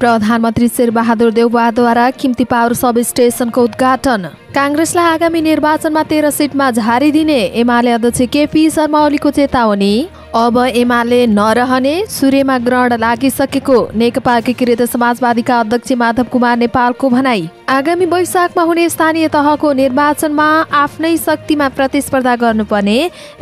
प्रधानमन्त्री शेरबहादुर देउवाद्वारा किम्ती पावर सब स्टेसनको उद्घाटन काङ्ग्रेसलाई आगामी निर्वाचनमा तेह्र सिटमा झारिदिने एमाले अध्यक्ष केपी शर्मा ओलीको चेतावनी अब एमाले नरहने सूर्यमा ग्रहण लागिसकेको नेकपा एकीकृत समाजवादीका अध्यक्ष माधव कुमार नेपालको भनाई आगामी वैशाखमा हुने स्थानीय तहको निर्वाचनमा आफ्नै शक्तिमा प्रतिस्पर्धा गर्नुपर्ने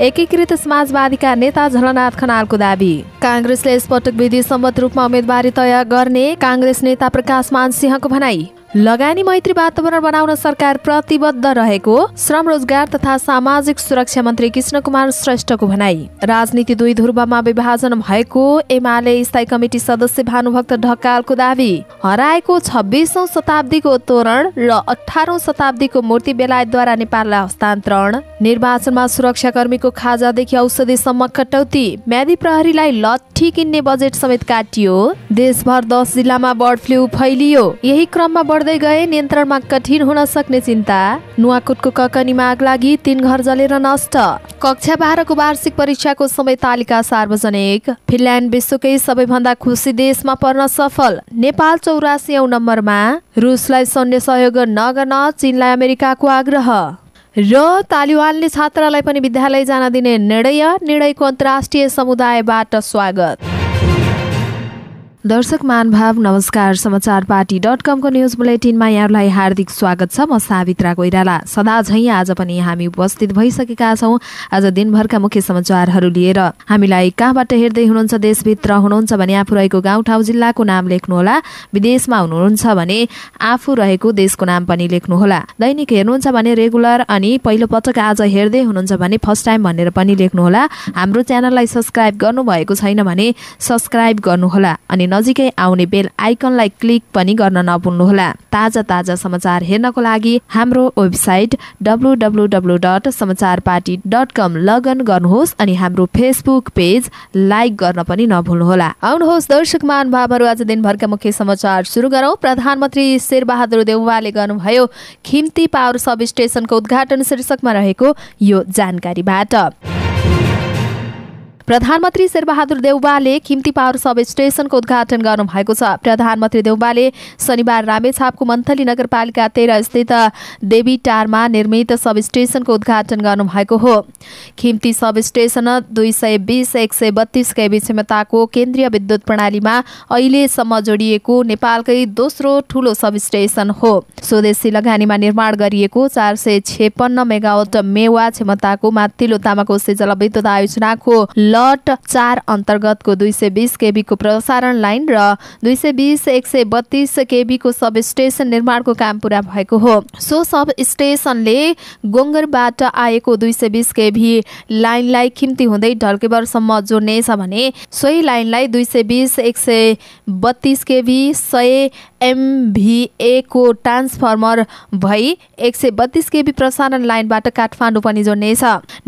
एकीकृत समाजवादीका नेता झलनाथ खनालको दावी काङ्ग्रेसले यसपटक विधि सम्मत रूपमा उम्मेदवारी तय गर्ने काङ्ग्रेस नेता प्रकाश मान सिंहको भनाई लगानी मैत्री वातावरण बनाउन सरकार प्रतिबद्ध रहेको श्रम रोजगार तथा सामाजिक सुरक्षा मन्त्री कृष्ण कुमार श्रेष्ठको भनाई राजनीति दुई ध्रुवमा विभाजन भएको एमाले स्थायी कमिटी सदस्य भानुभक्त ढकालको दावी हराएको छब्बिसौं शताब्दीको तोरण र अठारौं शताब्दीको मूर्ति बेलायतद्वारा नेपाललाई हस्तान्तरण निर्वाचनमा सुरक्षाकर्मीको खाजादेखि औषधिसम्म कटौती म्यादी प्रहरीलाई लट्ठी किन्ने बजेट समेत काटियो देशभर दस जिल्लामा बर्ड फ्लू फैलियो यही क्रममा बर्ड बढ्दै गए नियन्त्रणमा कठिन हुन सक्ने चिन्ता नुवाकोटको ककनीमा आग लागि तीन घर जलेर नष्ट कक्षा बाह्रको वार्षिक परीक्षाको समय तालिका सार्वजनिक फिनल्यान्ड विश्वकै सबैभन्दा खुसी देशमा पर्न सफल नेपाल चौरासी नम्बरमा रुसलाई सैन्य सहयोग नगर्न चीनलाई अमेरिकाको आग्रह र तालिवालले छात्रालाई पनि विद्यालय जान दिने निर्णय निर्णयको अन्तर्राष्ट्रिय समुदायबाट स्वागत दर्शक मानभाव नमस्कार समाचार पार्टी डट कमको न्युज बुलेटिनमा यहाँहरूलाई हार्दिक स्वागत छ म सावित्रा कोइराला सदा झैँ आज पनि हामी उपस्थित भइसकेका छौँ आज दिनभरका मुख्य समाचारहरू लिएर हामीलाई कहाँबाट हेर्दै हुनुहुन्छ देशभित्र हुनुहुन्छ भने आफू रहेको गाउँठाउँ जिल्लाको नाम लेख्नुहोला विदेशमा हुनुहुन्छ भने आफू रहेको देशको नाम पनि लेख्नुहोला दैनिक हेर्नुहुन्छ भने रेगुलर अनि पहिलो पटक आज हेर्दै हुनुहुन्छ भने फर्स्ट टाइम भनेर पनि लेख्नुहोला हाम्रो च्यानललाई सब्सक्राइब गर्नुभएको छैन भने सब्सक्राइब गर्नुहोला अनि नजिकै आउने बेल आइकनलाई क्लिक पनि गर्न नभुल्नुहोला ताजा ताजा समाचार हेर्नको लागि हाम्रो website W dot Samachar party dot com login गर्नुहोस् अनि हाम्रो फेसबुक पेज लाइक गर्न पनि नभुल्नुहोला आउनुहोस् दर्शक महानुभावहरू आज दिनभरका मुख्य समाचार सुरु गरौँ प्रधानमन्त्री शेरबहादुर देउवाले गर्नुभयो खिम्ती पावर सब स्टेसनको उद्घाटन शीर्षकमा रहेको यो जानकारीबाट प्रधानमन्त्री शेरबहादुर देउबाले खिम्ती पावर सब स्टेसनको उद्घाटन गर्नुभएको छ प्रधानमन्त्री देउबाले शनिबार रामेछापको मन्थली नगरपालिका तेह्र स्थित देवी टारमा निर्मित सब स्टेसनको उद्घाटन गर्नुभएको हो खिम्ती सब स्टेशन दुई सय बिस एक सय बत्तिस केबी क्षमताको केन्द्रीय विद्युत प्रणालीमा अहिलेसम्म जोडिएको नेपालकै दोस्रो ठूलो सब स्टेसन हो स्वदेशी लगानीमा निर्माण गरिएको चार सय छेपन्न मेगावट मेवा क्षमताको माथिल्लो तामाकोशी जलविद्युत आयोजनाको लट चार अन्तर्गतको दुई सय बिस केबीको प्रसारण लाइन र दुई सय बिस एक सय बत्तीस केबीको सब स्टेसन निर्माणको काम पूरा भएको हो सो सब स्टेसनले गोङ्गरबाट आएको दुई सय बिस केभी लाइनलाई खिम्ती हुँदै ढल्केबरसम्म जोड्नेछ भने सोही लाइनलाई दुई सय बिस एक सय बत्तीस केबी सय एमभिएको ट्रान्सफर्मर भई एक सय बत्तीस केबी प्रसारण लाइनबाट काठमाडौँ पनि जोड्नेछ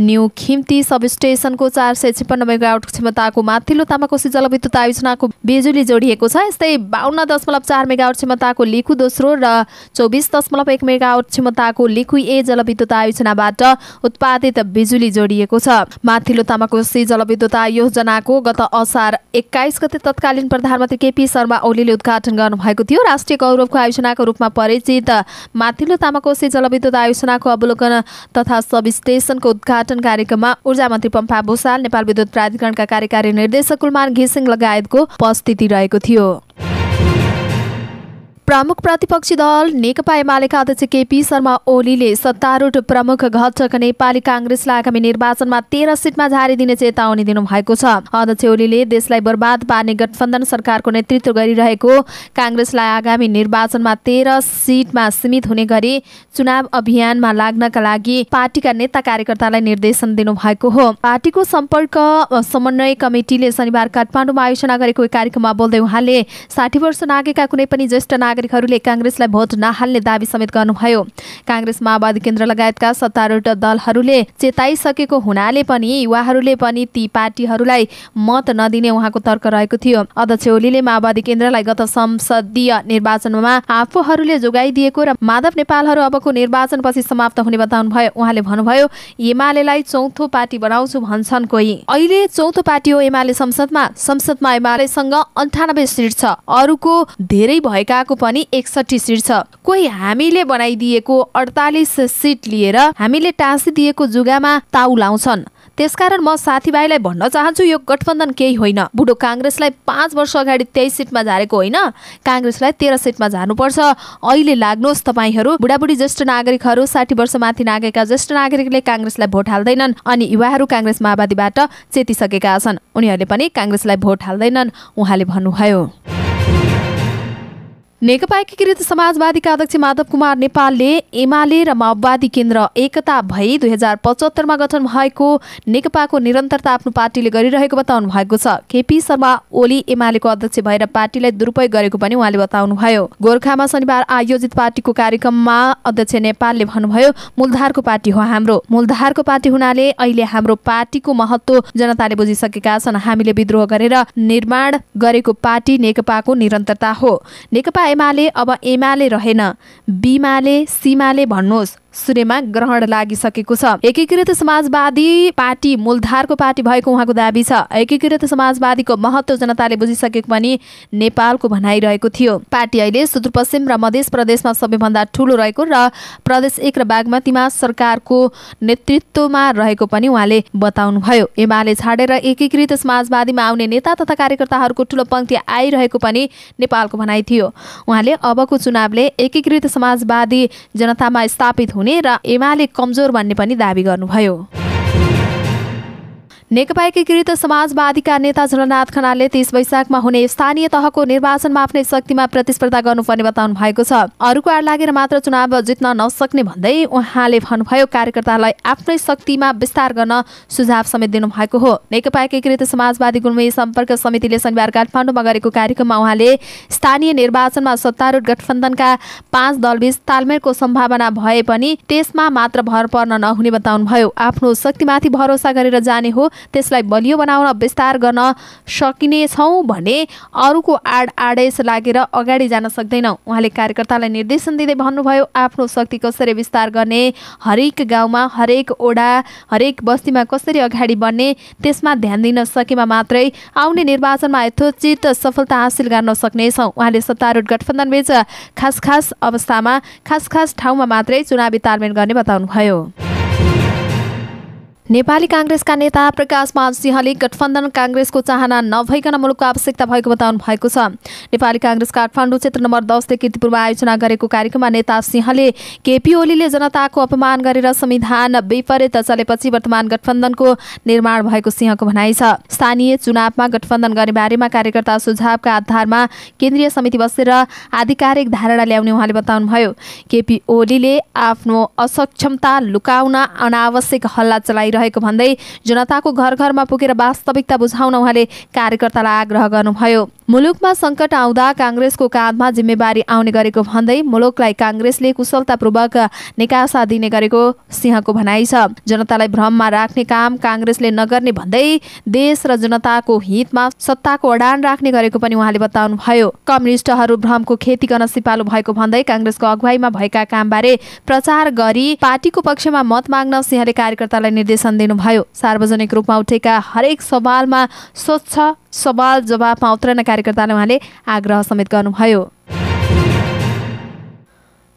न्यू खिम्ती सब स्टेसनको चार सय छप्पन्न मेगावट क्षमताको माथिल्लो तामाकोशी जलविद्युत आयोजनाको बिजुली जोडिएको छ यस्तै बाहन्न दशमलव चार मेगावट क्षमताको लिखु दोस्रो र चौबिस दशमलव एक मेगावट क्षमताको लिखु ए जलविद्युत आयोजनाबाट उत्पादित बिजुली जोडिएको छ माथिल्लो तामाकोशी जलविद्युत आयोजनाको गत असार एक्काइस गते तत्कालीन प्रधानमन्त्री केपी शर्मा ओलीले उद्घाटन गर्नुभएको थियो राष्ट्रिय गौरवको आयोजनाको रूपमा परिचित माथिल्लो तामाकोशी जलविद्युत आयोजनाको अवलोकन तथा स्टेसनको उद्घाटन कार्यक्रममा ऊर्जा मन्त्री पम्पा भूषाल नेपाल विद्युत प्राधिकरणका कार्यकारी निर्देशक कुलमान घिसिङ लगायतको उपस्थिति रहेको थियो प्रमुख प्रतिपक्षी दल नेकपा एमालेका अध्यक्ष केपी शर्मा ओलीले सत्तारूढ प्रमुख घटक नेपाली काङ्ग्रेसलाई आगामी निर्वाचनमा तेह्र सिटमा झारिदिने चेतावनी दिनुभएको छ अध्यक्ष ओलीले देशलाई बर्बाद पार्ने गठबन्धन सरकारको नेतृत्व गरिरहेको काङ्ग्रेसलाई आगामी निर्वाचनमा तेह्र सिटमा सीमित हुने गरी चुनाव अभियानमा लाग्नका लागि पार्टीका नेता कार्यकर्तालाई निर्देशन दिनुभएको हो पार्टीको सम्पर्क समन्वय कमिटीले शनिबार काठमाडौँमा आयोजना गरेको कार्यक्रममा बोल्दै उहाँले साठी वर्ष नागेका कुनै पनि ज्येष्ठ नागरिक नागरिकहरूले काङ्ग्रेसलाई भोट नहाल्ने दावी समेत गर्नुभयो काङ्ग्रेस माओवादी केन्द्र लगायतका सत्तारूढ दलहरूले चेताइसकेको हुनाले पनि युवाहरूले पनि ती पार्टीहरूलाई मत नदिने उहाँको तर्क रहेको थियो अध्यक्ष ओलीले माओवादी केन्द्रलाई गत संसदीय निर्वाचनमा आफूहरूले जोगाइदिएको र माधव नेपालहरू अबको निर्वाचनपछि समाप्त हुने बताउनुभयो उहाँले भन्नुभयो एमालेलाई चौथो पार्टी बनाउँछु भन्छन् कोही अहिले चौथो पार्टी हो एमाले संसदमा संसदमा एमालेसँग अन्ठानब्बे सिट छ अरूको धेरै भएकाको पनि एकसठी सिट छ कोही हामीले बनाइदिएको अडतालिस सिट लिएर हामीले टाँसिदिएको जुगामा ताउ लाउँछन् त्यसकारण म साथीभाइलाई भन्न चाहन्छु यो गठबन्धन केही होइन बुढो काङ्ग्रेसलाई पाँच वर्ष अगाडि तेइस सिटमा झारेको होइन काङ्ग्रेसलाई तेह्र सिटमा झार्नुपर्छ अहिले लाग्नुहोस् तपाईँहरू बुढाबुढी ज्येष्ठ नागरिकहरू साठी वर्ष माथि नागेका ज्येष्ठ नागरिकले काङ्ग्रेसलाई भोट हाल्दैनन् अनि युवाहरू काङ्ग्रेस माओवादीबाट चेतिसकेका छन् उनीहरूले पनि काङ्ग्रेसलाई भोट हाल्दैनन् उहाँले भन्नुभयो नेकपा एकीकृत समाजवादीका अध्यक्ष माधव कुमार नेपालले एमाले र माओवादी केन्द्र एकता भई दुई हजार पचहत्तरमा गठन भएको नेकपाको निरन्तरता आफ्नो पार्टीले गरिरहेको बताउनु भएको छ केपी शर्मा ओली एमालेको अध्यक्ष भएर पार्टीलाई दुरुपयोग गरेको पनि उहाँले बताउनुभयो गोर्खामा शनिबार आयोजित पार्टीको कार्यक्रममा अध्यक्ष नेपालले भन्नुभयो मूलधारको पार्टी हो हाम्रो मूलधारको पार्टी हुनाले अहिले हाम्रो पार्टीको महत्व जनताले बुझिसकेका छन् हामीले विद्रोह गरेर निर्माण गरेको पार्टी नेकपाको निरन्तरता हो नेकपा एमाले अब एमाले रहेन बिमाले सीमाले भन्नुहोस् सूर्यमा ग्रहण लागिसकेको छ एकीकृत समाजवादी पार्टी मूलधारको पार्टी भएको उहाँको दावी छ एकीकृत समाजवादीको महत्व जनताले बुझिसकेको पनि नेपालको भनाइरहेको थियो पार्टी अहिले सुदूरपश्चिम र मध्य प्रदेशमा सबैभन्दा ठूलो रहेको र प्रदेश एक र बागमतीमा सरकारको नेतृत्वमा रहेको पनि उहाँले बताउनुभयो एमाले छाडेर एकीकृत समाजवादीमा आउने नेता तथा कार्यकर्ताहरूको ठूलो पङ्क्ति आइरहेको पनि नेपालको भनाइ थियो उहाँले अबको चुनावले एकीकृत समाजवादी जनतामा स्थापित हुने हुने र एमाले कमजोर भन्ने पनि दावी गर्नुभयो नेकपा एकीकृत समाजवादीका नेता झलनाथ खनालले तीस वैशाखमा हुने स्थानीय तहको निर्वाचनमा आफ्नै शक्तिमा प्रतिस्पर्धा गर्नुपर्ने बताउनु भएको छ अरूको आड लागेर मात्र चुनाव जित्न नसक्ने भन्दै उहाँले भन्नुभयो कार्यकर्तालाई आफ्नै शक्तिमा विस्तार गर्न सुझाव समेत दिनुभएको हो नेकपा एकीकृत समाजवादी गुल्मी सम्पर्क समितिले शनिबार काठमाडौँमा गरेको कार्यक्रममा उहाँले स्थानीय निर्वाचनमा सत्तारूढ गठबन्धनका पाँच दलबीच तालमेलको सम्भावना भए पनि त्यसमा मात्र भर पर्न नहुने बताउनुभयो आफ्नो शक्तिमाथि भरोसा गरेर जाने हो त्यसलाई बलियो बनाउन विस्तार गर्न सकिनेछौँ भने अरूको आड आडेस लागेर अगाडि जान सक्दैनौँ उहाँले कार्यकर्तालाई निर्देशन दिँदै भन्नुभयो आफ्नो शक्ति कसरी विस्तार गर्ने हरेक गाउँमा हरेक ओडा हरेक बस्तीमा कसरी अगाडि बढ्ने त्यसमा ध्यान दिन सकेमा मात्रै आउने निर्वाचनमा यथोचित सफलता हासिल गर्न सक्नेछौँ उहाँले सत्तारूढ गठबन्धनबीच खास खास अवस्थामा खास खास ठाउँमा मात्रै चुनावी तालमेल गर्ने बताउनुभयो नेपाली काङ्ग्रेसका नेता प्रकाश सिंहले गठबन्धन काङ्ग्रेसको चाहना नभइकन मुलुकको आवश्यकता भएको बताउनु भएको छ नेपाली काङ्ग्रेस काठमाडौँ क्षेत्र नम्बर दसले किर्तिपुरमा आयोजना गरेको कार्यक्रममा नेता सिंहले केपी ओलीले जनताको अपमान गरेर संविधान विपरीत चलेपछि वर्तमान गठबन्धनको निर्माण भएको सिंहको भनाइ छ स्थानीय चुनावमा गठबन्धन गर्ने बारेमा कार्यकर्ता सुझावका आधारमा केन्द्रीय समिति बसेर आधिकारिक धारणा ल्याउने उहाँले बताउनुभयो केपी ओलीले आफ्नो असक्षमता लुकाउन अनावश्यक हल्ला चलाइ भइरहेको भन्दै जनताको घर घरमा पुगेर वास्तविकता बुझाउन उहाँले कार्यकर्तालाई आग्रह गर्नुभयो मुलुकमा सङ्कट आउँदा काङ्ग्रेसको काँधमा जिम्मेवारी आउने गरेको भन्दै मुलुकलाई काङ्ग्रेसले कुशलतापूर्वक निकासा दिने गरेको सिंहको भनाइ छ जनतालाई भ्रममा राख्ने काम काङ्ग्रेसले नगर्ने भन्दै देश र जनताको हितमा सत्ताको अडान राख्ने गरेको पनि उहाँले बताउनुभयो कम्युनिष्टहरू भ्रमको खेती गर्न सिपालु भएको भन्दै काङ्ग्रेसको अगुवाईमा भएका कामबारे प्रचार गरी पार्टीको पक्षमा मत माग्न सिंहले कार्यकर्तालाई निर्देश आश्वासन दिनुभयो सार्वजनिक रूपमा उठेका हरेक सवालमा स्वच्छ सवाल जवाफमा उत्रन कार्यकर्ताले उहाँले आग्रह समेत गर्नुभयो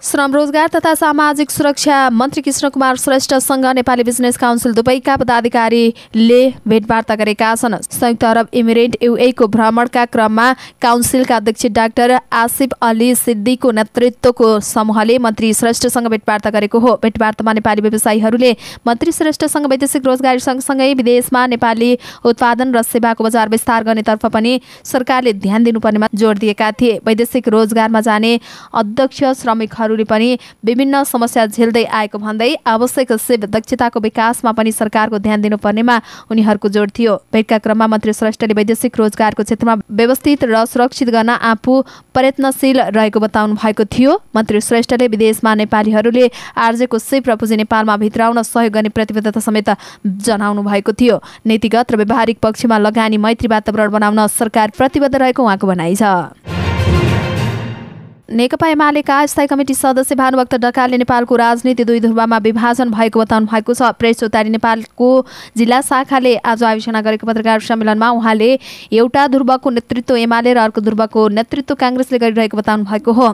श्रम रोजगार तथा सामाजिक सुरक्षा मन्त्री कृष्ण कुमार श्रेष्ठसँग नेपाली बिजनेस काउन्सिल दुबईका पदाधिकारीले भेटवार्ता गरेका छन् संयुक्त अरब इमिरेट युएको भ्रमणका क्रममा काउन्सिलका अध्यक्ष डाक्टर आसिफ अली सिद्दीको नेतृत्वको समूहले मन्त्री श्रेष्ठसँग भेटवार्ता गरेको हो भेटवार्तामा नेपाली व्यवसायीहरूले मन्त्री श्रेष्ठसँग वैदेशिक रोजगारी सँगसँगै विदेशमा नेपाली उत्पादन र सेवाको बजार विस्तार गर्नेतर्फ पनि सरकारले ध्यान दिनुपर्नेमा जोड दिएका थिए वैदेशिक रोजगारमा जाने अध्यक्ष श्रमिकहरू संस्थाहरूले पनि विभिन्न समस्या झेल्दै आएको भन्दै आवश्यक सेव दक्षताको विकासमा पनि सरकारको ध्यान दिनुपर्नेमा उनीहरूको जोड थियो भेटका क्रममा मन्त्री श्रेष्ठले वैदेशिक रोजगारको क्षेत्रमा व्यवस्थित र सुरक्षित गर्न आफू प्रयत्नशील रहेको बताउनु भएको थियो मन्त्री श्रेष्ठले विदेशमा नेपालीहरूले आर्जेको सेप र पुँजी नेपालमा भित्राउन सहयोग गर्ने प्रतिबद्धता समेत जनाउनु भएको थियो नीतिगत र व्यवहारिक पक्षमा लगानी मैत्री वातावरण बनाउन सरकार प्रतिबद्ध रहेको उहाँको भनाइ छ नेकपा एमालेका स्थायी कमिटी सदस्य भानुभक्त डकालले नेपालको राजनीति दुई ध्रुवमा विभाजन भएको बताउनु भएको छ प्रेस चौतारी नेपालको जिल्ला शाखाले आज आयोजना गरेको पत्रकार सम्मेलनमा उहाँले एउटा ध्रुवको नेतृत्व एमाले र अर्को ध्रुवको नेतृत्व काङ्ग्रेसले गरिरहेको बताउनु भएको हो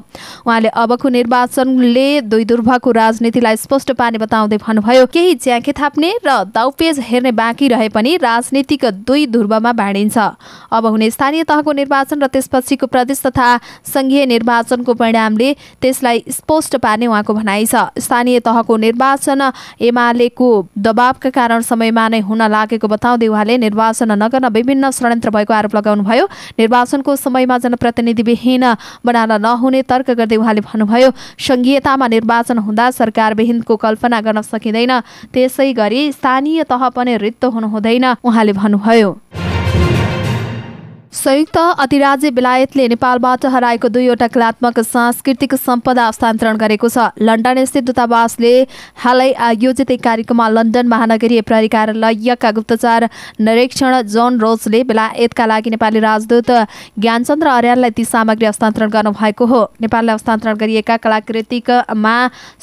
उहाँले अबको निर्वाचनले दुई ध्रुवको राजनीतिलाई स्पष्ट पार्ने बताउँदै भन्नुभयो केही च्याखे थाप्ने र दाउपेज हेर्ने बाँकी रहे पनि राजनीतिक दुई ध्रुवमा बाँडिन्छ अब हुने स्थानीय तहको निर्वाचन र त्यसपछिको प्रदेश तथा सङ्घीय निर्वाचन निर्वाचनको परिणामले त्यसलाई स्पष्ट पार्ने उहाँको भनाइ छ स्थानीय तहको निर्वाचन एमालेको दबावका कारण समयमा नै हुन लागेको बताउँदै उहाँले निर्वाचन नगर्न विभिन्न षड्यन्त्र भएको आरोप लगाउनुभयो निर्वाचनको समयमा जनप्रतिनिधिविहीन बनाएर नहुने तर्क गर्दै उहाँले भन्नुभयो सङ्घीयतामा निर्वाचन हुँदा सरकारविहीनको कल्पना गर्न सकिँदैन त्यसै गरी स्थानीय तह पनि रित्तो हुनुहुँदैन उहाँले भन्नुभयो संयुक्त अधिराज्य बेलायतले नेपालबाट हराएको दुईवटा कलात्मक सांस्कृतिक सम्पदा हस्तान्तरण गरेको छ लन्डन स्थित दूतावासले हालै आयोजित एक कार्यक्रममा लन्डन महानगरीय प्रहरी कार्यालयका गुप्तचार निरीक्षण जोन रोजले बेलायतका लागि नेपाली राजदूत ज्ञानचन्द्र अर्याललाई ती सामग्री हस्तान्तरण गर्नुभएको हो नेपालले हस्तान्तरण गरिएका कलाकृतिकमा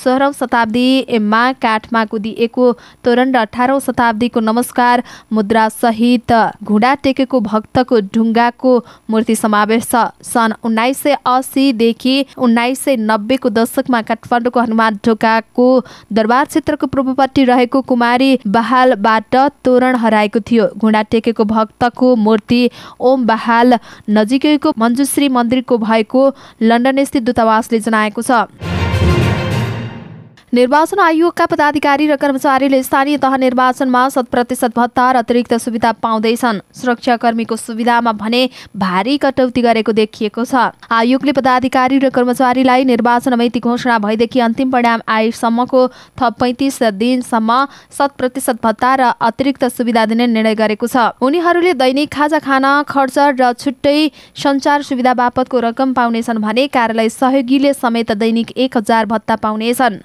सोह्रौँ शताब्दीमा काठमा कुदिएको तोरण र अठारौँ शताब्दीको नमस्कार मुद्रासहित घुँडा टेकेको भक्तको ढुङ्गा दुर्गाको मूर्ति समावेश छ सन् उन्नाइस सय असीदेखि उन्नाइस सय नब्बेको दशकमा काठमाडौँको हनुमान ढोकाको दरबार क्षेत्रको पूर्वपट्टि रहेको कुमारी बहालबाट तोरण हराएको थियो घुँडा टेकेको भक्तको मूर्ति ओम बहाल नजिकैको मञ्जुश्री मन्दिरको भएको लन्डनस्थित दूतावासले जनाएको छ निर्वाचन आयोगका पदाधिकारी र कर्मचारीले स्थानीय तह निर्वाचनमा शत प्रतिशत भत्ता र अतिरिक्त सुविधा पाउँदैछन् सुरक्षाकर्मीको सुविधामा भने भारी कटौती गरेको देखिएको छ आयोगले पदाधिकारी र कर्मचारीलाई निर्वाचन मिति घोषणा भएदेखि अन्तिम परिणाम आएसम्मको थप पैँतिस दिनसम्म शत प्रतिशत भत्ता र अतिरिक्त सुविधा दिने निर्णय गरेको छ उनीहरूले दैनिक खाजा खाना खर्च र छुट्टै सञ्चार सुविधा बापतको रकम पाउनेछन् भने कार्यालय सहयोगीले समेत दैनिक एक हजार भत्ता पाउनेछन्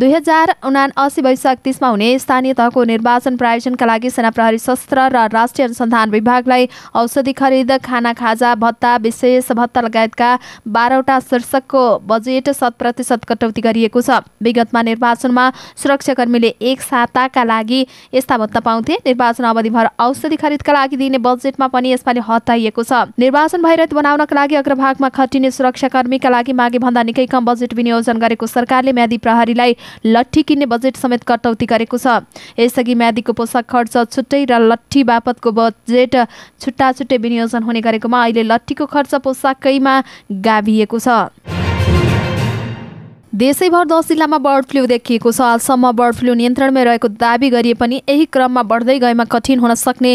दुई हजार उनासी वैशाख तिसमा हुने स्थानीय तहको निर्वाचन प्रायोजनका लागि सेना प्रहरी शस्त्र र राष्ट्रिय अनुसन्धान विभागलाई औषधि खरिद खाना खाजा भत्ता विशेष भत्ता लगायतका बाह्रवटा शीर्षकको बजेट शत प्रतिशत कटौती गरिएको छ विगतमा निर्वाचनमा सुरक्षाकर्मीले एक साताका लागि यस्ता भत्ता पाउँथे निर्वाचन अवधिभर औषधि खरिदका लागि दिने बजेटमा पनि यसपालि हटाइएको छ निर्वाचन भइरहेको बनाउनका लागि अग्रभागमा खटिने सुरक्षाकर्मीका लागि मागेभन्दा निकै कम बजेट विनियोजन गरेको सरकारले म्यादी प्रहरीलाई लट्ठी किन्ने बजेट समेत कटौती गरेको छ यसअघि म्यादीको पोसाक खर्च छुट्टै र लट्ठी बापतको बजेट छुट्टा छुट्टै विनियोजन हुने गरेकोमा अहिले लट्ठीको खर्च पोसाकैमा गाभिएको छ देशैभर दस जिल्लामा बर्ड फ्लू देखिएको छ हालसम्म बर्ड फ्लू नियन्त्रणमै रहेको दावी गरिए पनि यही क्रममा बढ्दै गएमा कठिन हुन सक्ने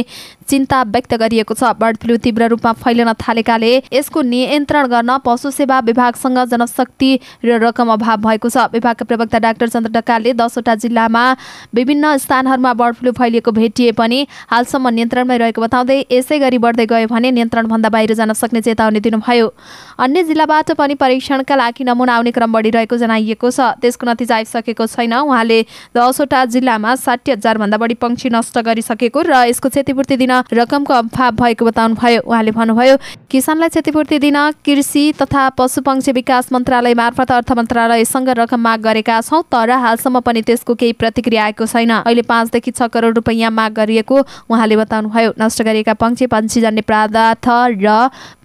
चिन्ता व्यक्त गरिएको छ बर्ड फ्लू तीव्र रूपमा फैलन थालेकाले यसको नियन्त्रण गर्न पशु सेवा विभागसँग जनशक्ति र रकम अभाव भएको छ विभागका प्रवक्ता डाक्टर चन्द्र डकालले दसवटा जिल्लामा विभिन्न स्थानहरूमा बर्ड फ्लू फैलिएको भेटिए पनि हालसम्म नियन्त्रणमै रहेको बताउँदै यसै गरी बढ्दै गयो भने नियन्त्रणभन्दा बाहिर जान सक्ने चेतावनी दिनुभयो अन्य जिल्लाबाट पनि परीक्षणका लागि नमुना आउने क्रम बढिरहेको जनाइएको छ त्यसको नतिजा आइसकेको छैन उहाँले दसवटा जिल्लामा साठी भन्दा बढी पंक्षी नष्ट गरिसकेको र यसको क्षतिपूर्ति दिन रकमको अभाव भएको बताउनुभयो उहाँले भन्नुभयो किसानलाई क्षतिपूर्ति दिन कृषि तथा पशु पंक्षी विकास मन्त्रालय मार्फत अर्थ मन्त्रालयसँग रकम माग गरेका छौँ तर हालसम्म पनि त्यसको केही प्रतिक्रिया आएको छैन अहिले पाँचदेखि छ करोड रुपियाँ माग गरिएको उहाँले बताउनुभयो नष्ट गरिएका पंक्षी पन्छीजन्य पदार्थ र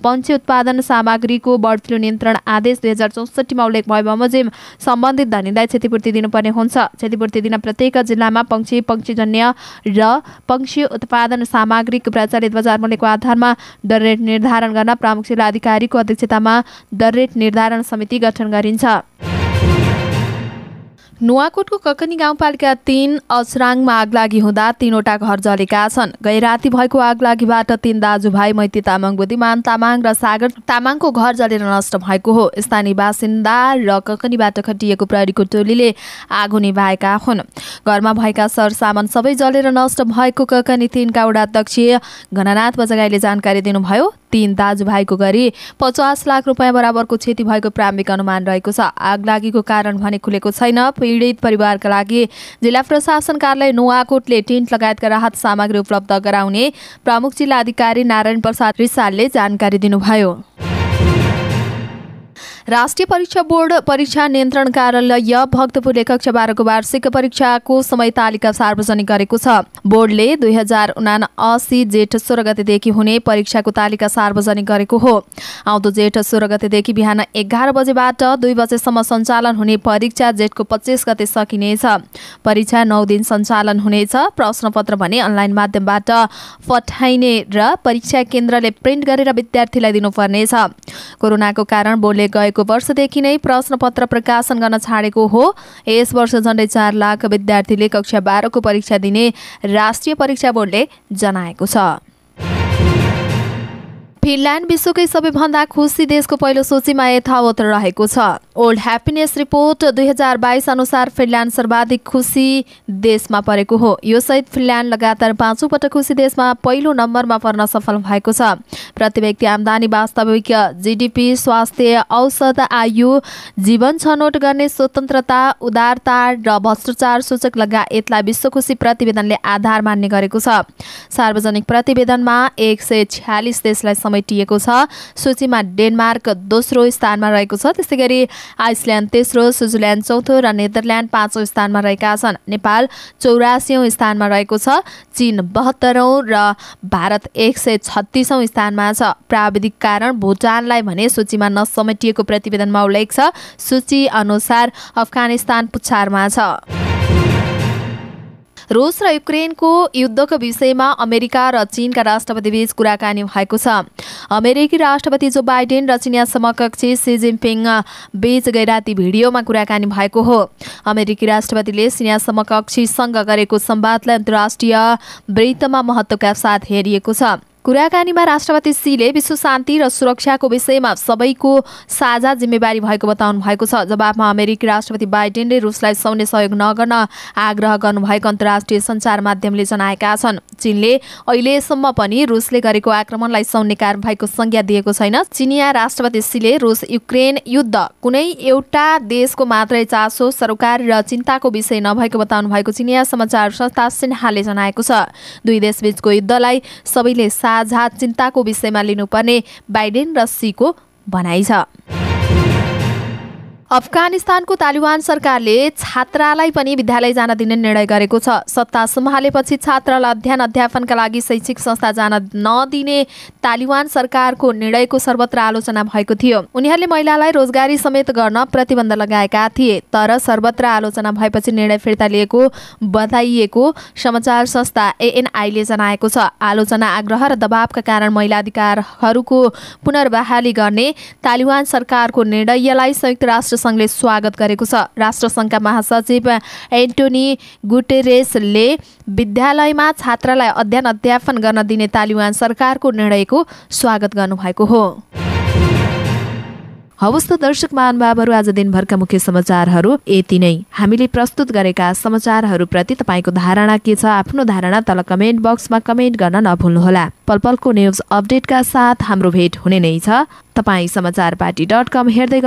पंक्षी उत्पादन सामग्रीको बर्ड फ्लू नियन्त्रण आदेश दुई हजार चौसठीमा उल्लेख भए बमोजिम सम्बन्धित धनीलाई क्षतिपूर्ति दिनुपर्ने हुन्छ क्षतिपूर्ति दिन प्रत्येक जिल्लामा पंक्षी पंक्षीजन्य र पंक्षी उत्पादन सामग्रीको प्रचलित बजार मूल्यको आधारमा दर रेट निर्धारण गर्न प्रमुख जिल्ला अधिकारीको अध्यक्षतामा दर रेट निर्धारण समिति गठन गरिन्छ नुवाकोटको ककनी गाउँपालिका तीन आग आगलागी हुँदा तीनवटा घर जलेका छन् गै राति भएको आगलागीबाट तीन दाजुभाइ मैती तामाङ बुद्धिमान तामाङ र सागर तामाङको घर जलेर नष्ट भएको हो स्थानीय बासिन्दा र ककनीबाट खटिएको प्रहरीको टोलीले आगो निभाएका हुन् घरमा भएका सरसामान सबै जलेर नष्ट भएको ककनी तिनका उडा घननाथ बजगाईले जानकारी दिनुभयो तीन दाजुभाइको गरी पचास लाख रुपियाँ बराबरको क्षति भएको प्रारम्भिक अनुमान रहेको छ आगलागीको कारण भने खुलेको छैन पीडित परिवारका लागि जिल्ला प्रशासन कार्यालय नुवाकोटले टेन्ट लगायतका राहत सामग्री उपलब्ध गराउने प्रमुख जिल्ला अधिकारी नारायण प्रसाद रिसालले जानकारी दिनुभयो राष्ट्रिय परीक्षा बोर्ड परीक्षा नियन्त्रण कार्यालय भक्तपुरले कक्षा बाह्रको वार्षिक परीक्षाको समय तालिका सार्वजनिक गरेको छ बोर्डले दुई हजार उनासी जेठ सोह्र गतेदेखि हुने परीक्षाको तालिका सार्वजनिक गरेको हो आउँदो जेठ सोह्र गतेदेखि बिहान एघार बजेबाट दुई बजेसम्म सञ्चालन हुने परीक्षा जेठको पच्चिस गते सकिनेछ परीक्षा नौ दिन सञ्चालन हुनेछ प्रश्नपत्र भने अनलाइन माध्यमबाट पठाइने र परीक्षा केन्द्रले प्रिन्ट गरेर विद्यार्थीलाई दिनुपर्नेछ कोरोनाको कारण बोर्डले गएको गएको वर्षदेखि नै प्रश्न पत्र प्रकाशन गर्न छाडेको हो यस वर्ष झन्डै चार लाख विद्यार्थीले कक्षा बाह्रको परीक्षा दिने राष्ट्रिय परीक्षा बोर्डले जनाएको छ फिनल्यान्ड विश्वकै सबैभन्दा खुसी देशको पहिलो सूचीमा यथावत रहेको छ ओल्ड ह्याप्पिनेस रिपोर्ट दुई हजार बाइस अनुसार फिनल्यान्ड सर्वाधिक खुसी देशमा परेको हो यो सहित फिनल्यान्ड लगातार पाँचौँ पटक खुसी देशमा पहिलो नम्बरमा पर्न सफल भएको छ प्रति व्यक्ति आम्दानी वास्तविक जिडिपी स्वास्थ्य औषध आयु जीवन छनौट गर्ने स्वतन्त्रता उदारता र भ्रष्टाचार सूचक लगायतलाई विश्व खुसी प्रतिवेदनले आधार मान्ने गरेको छ सार्वजनिक प्रतिवेदनमा एक सय छ्यालिस देशलाई समेटिएको छ सूचीमा डेनमार्क दोस्रो स्थानमा रहेको छ त्यसै गरी आइसल्यान्ड तेस्रो स्विजरल्यान्ड चौथो र नेदरल्यान्ड पाँचौँ स्थानमा रहेका छन् नेपाल चौरासीौँ स्थानमा रहेको छ चीन बहत्तरौँ र भारत एक सय छत्तिसौँ स्थानमा छ प्राविधिक कारण भुटानलाई भने सूचीमा नसमेटिएको प्रतिवेदनमा उल्लेख छ सूची अनुसार अफगानिस्तान पुच्छारमा छ रुस र युक्रेनको युद्धको विषयमा अमेरिका र चीनका राष्ट्रपतिबीच कुराकानी भएको छ अमेरिकी राष्ट्रपति जो बाइडेन र चिनिया समकक्ष सी जिनपिङ बीच गैराती भिडियोमा कुराकानी भएको हो अमेरिकी राष्ट्रपतिले चिनिया समकक्षीसँग गरेको संवादलाई अन्तर्राष्ट्रिय वृत्तमा महत्त्वका साथ हेरिएको छ कुराकानीमा राष्ट्रपति सीले विश्व शान्ति र सुरक्षाको विषयमा सबैको साझा जिम्मेवारी भएको बताउनु भएको छ जवाबमा अमेरिकी राष्ट्रपति बाइडेनले रुसलाई सौन्य सहयोग नगर्न आग्रह गर्नुभएको अन्तर्राष्ट्रिय सञ्चार माध्यमले जनाएका छन् चीनले अहिलेसम्म पनि रुसले गरेको आक्रमणलाई सौन्य कारवाहीको संज्ञा दिएको छैन चिनिया राष्ट्रपति सीले रुस युक्रेन युद्ध कुनै एउटा देशको मात्रै चासो सरकार र चिन्ताको विषय नभएको बताउनु भएको चिनिया समाचार संस्था सिन्हाले जनाएको छ दुई देशबीचको युद्धलाई सबैले साथ साझा चिन्ताको विषयमा लिनुपर्ने बाइडेन र सीको भनाइ छ अफगानिस्तानको तालिबान सरकारले छात्रालाई पनि विद्यालय जान दिने निर्णय गरेको छ सत्ता सम्हालेपछि छात्रालाई अध्ययन अध्यापनका लागि शैक्षिक संस्था जान नदिने तालिबान सरकारको निर्णयको सर्वत्र आलोचना भएको थियो उनीहरूले महिलालाई रोजगारी समेत गर्न प्रतिबन्ध लगाएका थिए तर सर्वत्र आलोचना भएपछि निर्णय फिर्ता लिएको बताइएको समाचार संस्था एएनआईले जनाएको छ आलोचना आग्रह र दबावका कारण महिला अधिकारहरूको पुनर्बहाली गर्ने तालिबान सरकारको निर्णयलाई संयुक्त राष्ट्र राष्ट्रसङ्घले स्वागत गरेको छ राष्ट्रसङ्घका महासचिव एन्टोनी गुटेरेसले विद्यालयमा छात्रालाई अध्ययन अध्यापन गर्न दिने तालिबान सरकारको निर्णयको स्वागत गर्नुभएको हो हवस् त दर्शक महानुभावहरू आज दिनभरका मुख्य समाचारहरू यति नै हामीले प्रस्तुत गरेका समाचारहरूप्रति तपाईँको धारणा के छ आफ्नो धारणा तल कमेन्ट बक्समा कमेन्ट गर्न नभुल्नुहोला पल पलको न्युज अपडेटका साथ हाम्रो भेट हुने नै छ तपाईँ समाचार पार्टी डट कम हेर्दै गर्नु